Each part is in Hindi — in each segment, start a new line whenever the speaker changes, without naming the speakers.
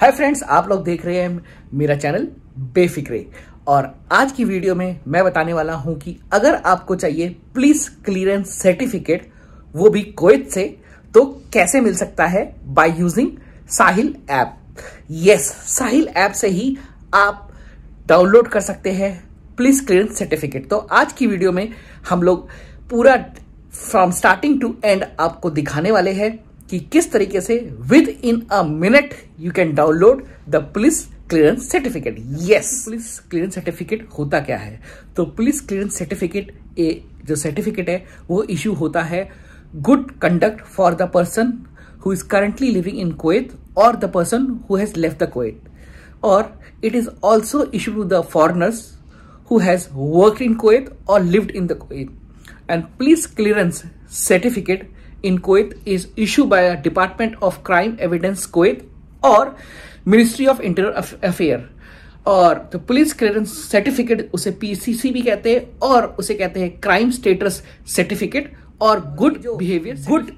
हाय फ्रेंड्स आप लोग देख रहे हैं मेरा चैनल बेफिक्रे और आज की वीडियो में मैं बताने वाला हूं कि अगर आपको चाहिए प्लीज क्लियरेंस सर्टिफिकेट वो भी कोयत से तो कैसे मिल सकता है by using Sahil app yes Sahil app से ही आप डाउनलोड कर सकते हैं प्लीज क्लियरेंस सर्टिफिकेट तो आज की वीडियो में हम लोग पूरा फ्रॉम स्टार्टिंग टू एंड आपको दिखाने वाले हैं कि किस तरीके से within a minute you can download the police clearance certificate yes police clearance certificate होता क्या है तो पुलिस क्लियरेंस सर्टिफिकेट ए जो सर्टिफिकेट है वो इशू होता है good conduct for the person who is currently living in Kuwait और the person who has left the Kuwait और it is also issue to the foreigners who has work in Kuwait और lived in the Kuwait and police clearance certificate in Kuwait is issued by the Department of Crime Evidence Kuwait और मिनिस्ट्री ऑफ इंटीरियर अफेयर और तो पुलिस क्लियरेंस सर्टिफिकेट उसे पीसीसी भी कहते हैं और उसे कहते हैं क्राइम स्टेटस सर्टिफिकेट और good behaviour good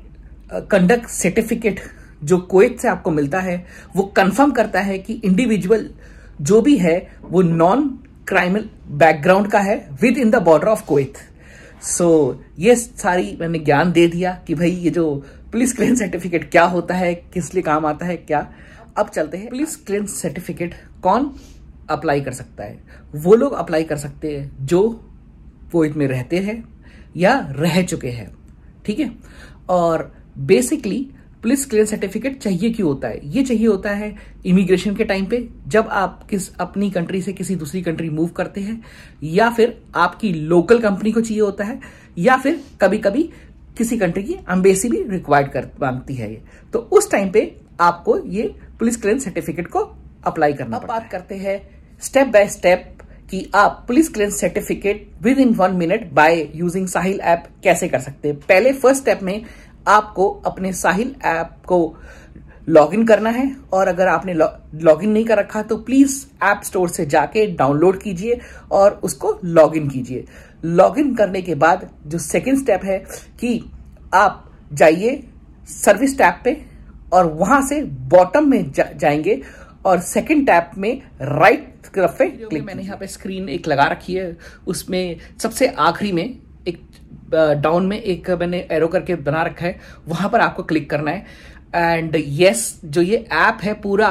conduct certificate जो कोएत uh, से आपको मिलता है वो कंफर्म करता है कि इंडिविजुअल जो भी है वो नॉन क्राइमल बैकग्राउंड का है within the border of Kuwait so so, ये सारी मैंने ज्ञान दे दिया कि भाई ये जो पुलिस क्लेम सर्टिफिकेट क्या होता है किस लिए काम आता है क्या अब चलते हैं पुलिस क्लेन सर्टिफिकेट कौन अप्लाई कर सकता है वो लोग अप्लाई कर सकते हैं जो वो में रहते हैं या रह चुके हैं ठीक है और बेसिकली पुलिस क्लियरेंस सर्टिफिकेट चाहिए क्यों होता है ये चाहिए होता है इमिग्रेशन के टाइम पे जब आप किस अपनी कंट्री से किसी दूसरी कंट्री मूव करते हैं या फिर आपकी लोकल कंपनी को चाहिए होता है या फिर कभी कभी किसी कंट्री की अम्बेसी भी रिक्वायर्ड कर मांगती है ये तो उस टाइम पे आपको ये पुलिस क्लियरेंस सर्टिफिकेट को अप्लाई करना बात करते हैं स्टेप बाय स्टेप कि आप police clearance certificate within one minute by using Sahil app कैसे कर सकते हैं पहले फर्स्ट स्टेप में आपको अपने साहिल ऐप को लॉगिन करना है और अगर आपने लॉगिन नहीं कर रखा तो प्लीज़ ऐप स्टोर से जाके डाउनलोड कीजिए और उसको लॉगिन कीजिए लॉगिन करने के बाद जो सेकंड स्टेप है कि आप जाइए सर्विस टैप पे और वहां से बॉटम में जा, जाएंगे और सेकंड टैप में राइट तरफ पे क्लिक मैंने यहाँ पे स्क्रीन एक लगा रखी है उसमें सबसे आखिरी में एक डाउन में एक मैंने एरो करके बना रखा है वहां पर आपको क्लिक करना है एंड यस yes, जो ये ऐप है पूरा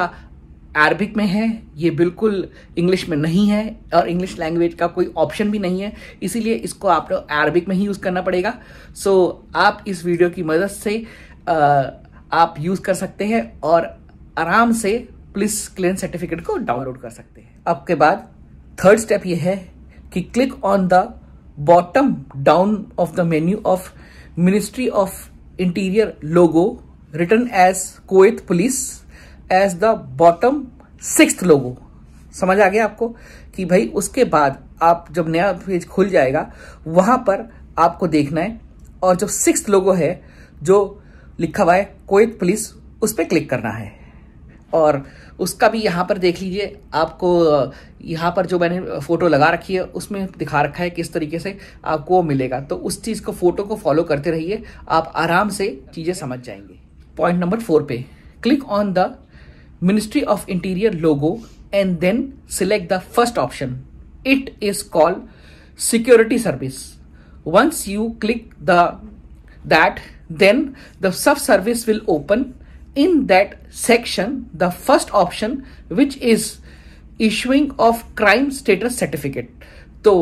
अरबिक में है ये बिल्कुल इंग्लिश में नहीं है और इंग्लिश लैंग्वेज का कोई ऑप्शन भी नहीं है इसीलिए इसको आपको अरबिक में ही यूज़ करना पड़ेगा सो so, आप इस वीडियो की मदद से आ, आप यूज़ कर सकते हैं और आराम से प्लिस क्लेन सर्टिफिकेट को डाउनलोड कर सकते हैं आपके बाद थर्ड स्टेप ये है कि click on the bottom down of the menu of Ministry of Interior logo written as Kuwait Police as the bottom sixth logo समझ आ गया आपको कि भाई उसके बाद आप जब नया पेज खुल जाएगा वहां पर आपको देखना है और जो सिक्स लोगो है जो लिखा हुआ है कोयत पुलिस उस पर क्लिक करना है और उसका भी यहाँ पर देख लीजिए आपको यहाँ पर जो मैंने फ़ोटो लगा रखी है उसमें दिखा रखा है किस तरीके से आपको मिलेगा तो उस चीज़ को फ़ोटो को फॉलो करते रहिए आप आराम से चीज़ें समझ जाएंगे पॉइंट नंबर फोर पे click on the ministry of interior logo and then select the first option it is called security service once you click the that then the sub service will open in that section, the first option, which is issuing of crime status certificate. तो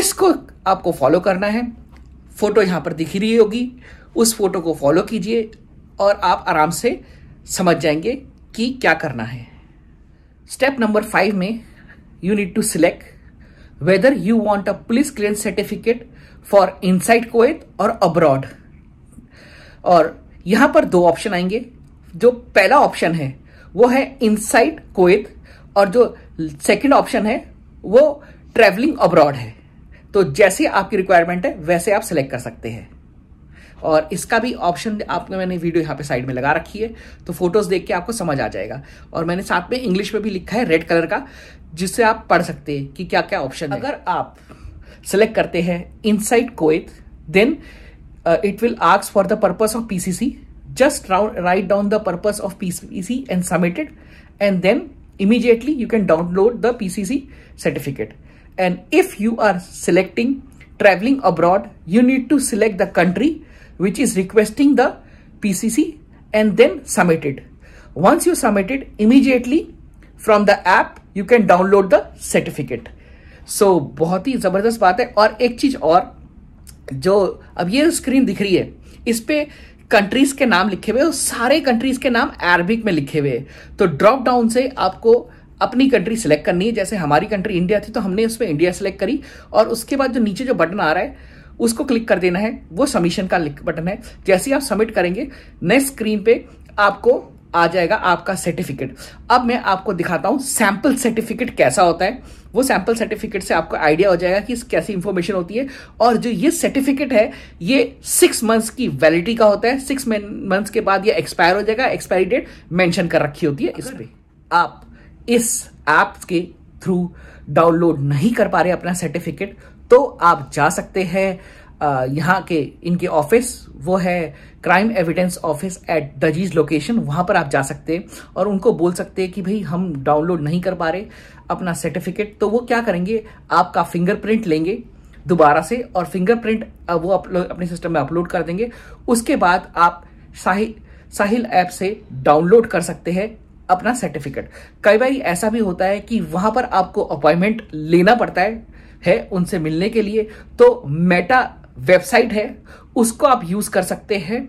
इसको आपको फॉलो करना है फोटो यहां पर दिखी रही होगी उस फोटो को फॉलो कीजिए और आप आराम से समझ जाएंगे कि क्या करना है स्टेप नंबर फाइव में you need to select whether you want a police clearance certificate for inside Kuwait और अब्रॉड और यहां पर दो ऑप्शन आएंगे जो पहला ऑप्शन है वो है इनसाइड कोएत और जो सेकंड ऑप्शन है वो ट्रेवलिंग अब्रॉड है तो जैसे आपकी रिक्वायरमेंट है वैसे आप सिलेक्ट कर सकते हैं और इसका भी ऑप्शन आपने मैंने वीडियो यहाँ पे साइड में लगा रखी है तो फोटोज़ देख के आपको समझ आ जाएगा और मैंने साथ में इंग्लिश में भी लिखा है रेड कलर का जिससे आप पढ़ सकते हैं कि क्या क्या ऑप्शन है अगर आप सेलेक्ट करते हैं inside Kuwait then it will ask for the purpose of PCC just write down the purpose of PCC and submit it and then immediately you can download the PCC certificate. And if you are selecting traveling abroad, you need to select the country which is requesting the PCC and then submit it. Once you submit it, immediately from the app, you can download the certificate. so, बहुत ही ज़बरदस्त बात है और एक चीज़ और जो अब ये स्क्रीन दिख रही है इस पे कंट्रीज के नाम लिखे हुए सारे कंट्रीज के नाम अरबिक में लिखे हुए तो ड्रॉप डाउन से आपको अपनी कंट्री सेलेक्ट करनी है जैसे हमारी कंट्री इंडिया थी तो हमने उसमें इंडिया सेलेक्ट करी और उसके बाद जो नीचे जो बटन आ रहा है उसको क्लिक कर देना है वो सबमिशन का बटन है जैसे आप सबमिट करेंगे नेक्स्ट स्क्रीन पे आपको आ जाएगा आपका सर्टिफिकेट अब मैं आपको दिखाता हूं सैंपल सर्टिफिकेट कैसा होता है वो सैंपल सर्टिफिकेट से आपको आइडिया हो जाएगा कि कैसी इंफॉर्मेशन होती है और जो ये सर्टिफिकेट है ये सिक्स मंथ्स की वैलिडिटी का होता है सिक्स मंथ्स के बाद ये एक्सपायर हो जाएगा एक्सपायरी डेट मेंशन कर रखी होती है इस पर आप इस ऐप के थ्रू डाउनलोड नहीं कर पा रहे अपना सर्टिफिकेट तो आप जा सकते हैं यहाँ के इनके ऑफिस वो है crime evidence office at these location वहाँ पर आप जा सकते हैं और उनको बोल सकते हैं कि भाई हम डाउनलोड नहीं कर पा रहे अपना सर्टिफिकेट तो वो क्या करेंगे आपका फिंगरप्रिंट लेंगे दोबारा से और फिंगरप्रिंट वो अपने सिस्टम में अपलोड कर देंगे उसके बाद आप साहिल साहिल ऐप से डाउनलोड कर सकते हैं अपना सर्टिफिकेट कई बार ऐसा भी होता है कि वहां पर आपको अपॉइंटमेंट लेना पड़ता है है उनसे मिलने के लिए तो मेटा वेबसाइट है उसको आप यूज़ कर सकते हैं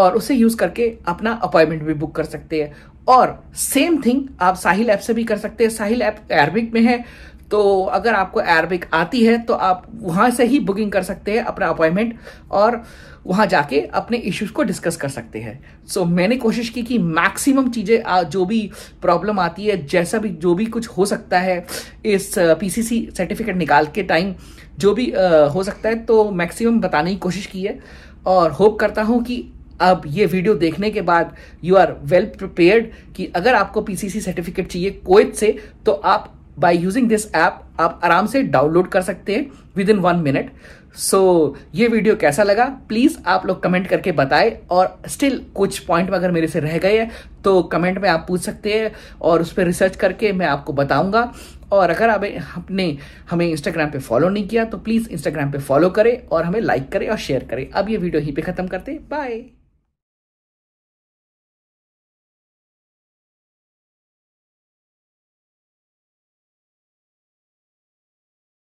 और उसे यूज़ करके अपना अपॉइंटमेंट भी बुक कर सकते हैं और सेम थिंग आप साहिल ऐप से भी कर सकते हैं साहिल ऐप अरबिक में है तो अगर आपको अरबिक आती है तो आप वहाँ से ही बुकिंग कर सकते हैं अपना अपॉइंटमेंट और वहाँ जाके अपने इश्यूज़ को डिस्कस कर सकते हैं सो so, मैंने कोशिश की कि मैक्सिमम चीज़ें जो भी प्रॉब्लम आती है जैसा भी जो भी कुछ हो सकता है इस पीसीसी सर्टिफिकेट निकाल के टाइम जो भी आ, हो सकता है तो मैक्सिमम बताने की कोशिश की है और होप करता हूँ कि अब ये वीडियो देखने के बाद यू आर वेल प्रिपेयर्ड कि अगर आपको पीसीसी सर्टिफिकेट चाहिए कोविड से तो आप बाय यूजिंग दिस ऐप आप आराम से डाउनलोड कर सकते हैं within one minute so ये वीडियो कैसा लगा प्लीज़ आप लोग कमेंट करके बताएं और स्टिल कुछ पॉइंट अगर मेरे से रह गए हैं तो कमेंट में आप पूछ सकते हैं और उस पर रिसर्च करके मैं आपको बताऊंगा और अगर आप अपने हमें इंस्टाग्राम पे फॉलो नहीं किया तो प्लीज़ इंस्टाग्राम पे फॉलो करें और हमें लाइक करें और शेयर करें अब ये वीडियो यहीं पे ख़त्म करते बाय